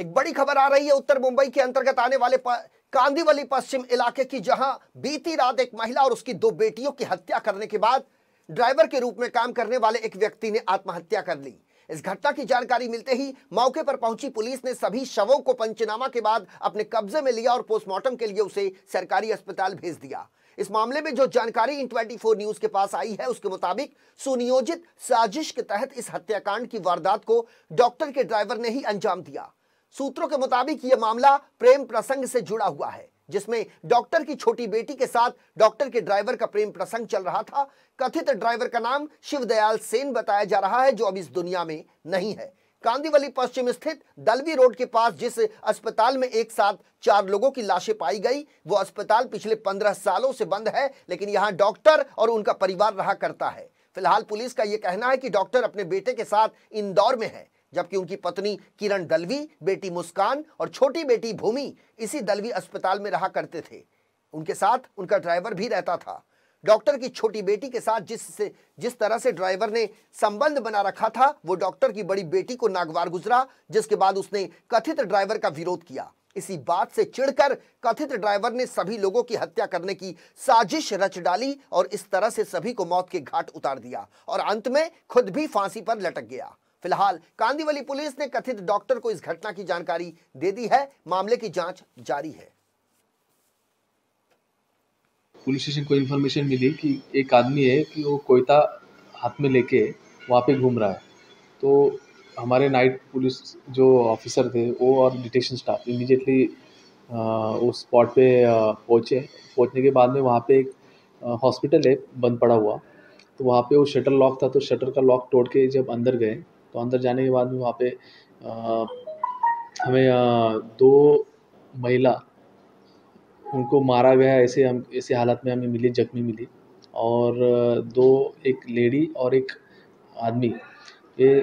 एक बड़ी खबर आ रही है उत्तर मुंबई के अंतर्गत आने वाले कांदीवली पश्चिम इलाके की जहां बीती रात एक महिला और उसकी दो बेटियों की हत्या करने के बाद ड्राइवर के रूप में काम करने वाले एक व्यक्ति ने आत्महत्या कर ली इस घटना की जानकारी मिलते ही मौके पर पहुंची पुलिस ने सभी शवों को पंचनामा के बाद अपने कब्जे में लिया और पोस्टमार्टम के लिए उसे सरकारी अस्पताल भेज दिया इस मामले में जो जानकारी इन 24 न्यूज के पास आई है उसके मुताबिक सुनियोजित साजिश के तहत इस हत्याकांड की वारदात को डॉक्टर के ड्राइवर ने ही अंजाम दिया सूत्रों के मुताबिक यह मामला प्रेम प्रसंग से जुड़ा हुआ है जिसमें डॉक्टर की छोटी बेटी के साथ डॉक्टर के ड्राइवर का प्रेम प्रसंग चल रहा था कथित ड्राइवर का नाम शिवदयाल सेन बताया जा रहा है जो अब इस दुनिया में नहीं है कांदीवली पश्चिम स्थित दलवी रोड के पास जिस अस्पताल में एक साथ चार लोगों की लाशें पाई गई वो अस्पताल पिछले पंद्रह सालों से बंद है लेकिन यहाँ डॉक्टर और उनका परिवार रहा करता है फिलहाल पुलिस का यह कहना है कि डॉक्टर अपने बेटे के साथ इंदौर में है जबकि उनकी पत्नी किरण दलवी बेटी मुस्कान और छोटी बेटी भूमि इसी दलवी अस्पताल में रहा करते थे उनके साथ उनका ड्राइवर भी रहता था डॉक्टर की छोटी बेटी के साथ जिससे जिस तरह से ड्राइवर ने संबंध बना रखा था वो डॉक्टर की बड़ी बेटी को नागवार गुजरा जिसके बाद उसने कथित ड्राइवर का विरोध किया इसी बात से चिढ़कर कथित ड्राइवर ने सभी लोगों की हत्या करने की साजिश रच डाली और इस तरह से सभी को मौत के घाट उतार दिया और अंत में खुद भी फांसी पर लटक गया फिलहाल कांदीवली पुलिस ने कथित डॉक्टर को इस घटना की जानकारी दे दी है मामले की जांच जारी है पुलिस स्टेशन को इन्फॉर्मेशन मिली कि एक आदमी है कि वो कोयता हाथ में लेके वहाँ पे घूम रहा है तो हमारे नाइट पुलिस जो ऑफिसर थे वो और डिटेक्शन स्टाफ इमीजिएटली उस स्पॉट पे पहुँचे पहुँचने के बाद में वहाँ पे एक हॉस्पिटल है बंद पड़ा हुआ तो वहाँ पे वो शटर लॉक था तो शटर का लॉक तोड़ के जब अंदर गए तो अंदर जाने के बाद में वहाँ पे हमें दो महिला उनको मारा गया ऐसे हम ऐसे हालत में हमें मिली ज़ख्मी मिली और दो एक लेडी और एक आदमी ये